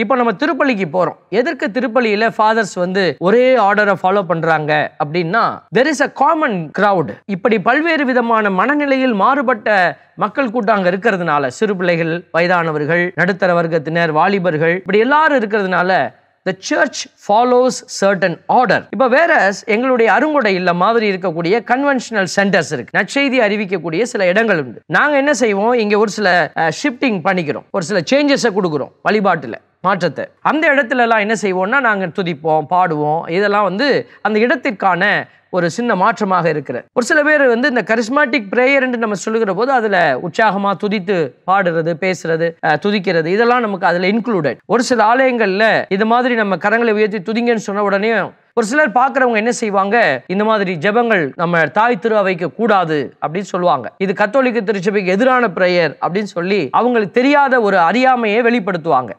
இப்போ நம்ம திருப்பள்ளிக்கு போகிறோம் எதற்கு திருப்பள்ளியில ஃபாதர்ஸ் வந்து ஒரே ஆர்டரை ஃபாலோ பண்ணுறாங்க அப்படின்னா there is a common crowd இப்படி பல்வேறு விதமான மனநிலையில் மாறுபட்ட மக்கள் கூட்டம் அங்கே இருக்கிறதுனால சிறு பிள்ளைகள் வயதானவர்கள் நடுத்தர வர்க்கத்தினர் வாலிபர்கள் இப்படி எல்லாரும் இருக்கிறதுனால the church follows certain order இப்போ வேற எங்களுடைய அருங்குடையில் மாதிரி இருக்கக்கூடிய கன்வென்ஷனல் சென்டர்ஸ் இருக்கு நச்செய்தி அறிவிக்கக்கூடிய சில இடங்கள் உண்டு நாங்கள் என்ன செய்வோம் இங்கே ஒரு சில ஷிஃப்டிங் பண்ணிக்கிறோம் ஒரு சில சேஞ்சஸை கொடுக்குறோம் வழிபாட்டில் மாற்றத்தை அந்த இடத்துலலாம் என்ன செய்வோம்னா நாங்கள் துதிப்போம் பாடுவோம் இதெல்லாம் வந்து அந்த இடத்திற்கான ஒரு சின்ன மாற்றமாக இருக்கிற ஒரு சில பேர் வந்து இந்த கரிஸ்மாட்டிக் ப்ரேயர் என்று நம்ம சொல்லுகிற போது அதில் உற்சாகமாக துதித்து பாடுறது பேசுறது துதிக்கிறது இதெல்லாம் நமக்கு அதில் இன்க்ளூடட் ஒரு சில ஆலயங்களில் இது மாதிரி நம்ம கரங்களை உயர்த்தி துதிங்கன்னு சொன்ன உடனே ஒரு சிலர் பார்க்குறவங்க என்ன செய்வாங்க இந்த மாதிரி ஜபங்கள் நம்ம தாய் திரு கூடாது அப்படின்னு சொல்லுவாங்க இது கத்தோலிக்க திருச்சபைக்கு எதிரான பிரேயர் அப்படின்னு சொல்லி அவங்களுக்கு தெரியாத ஒரு அறியாமையை வெளிப்படுத்துவாங்க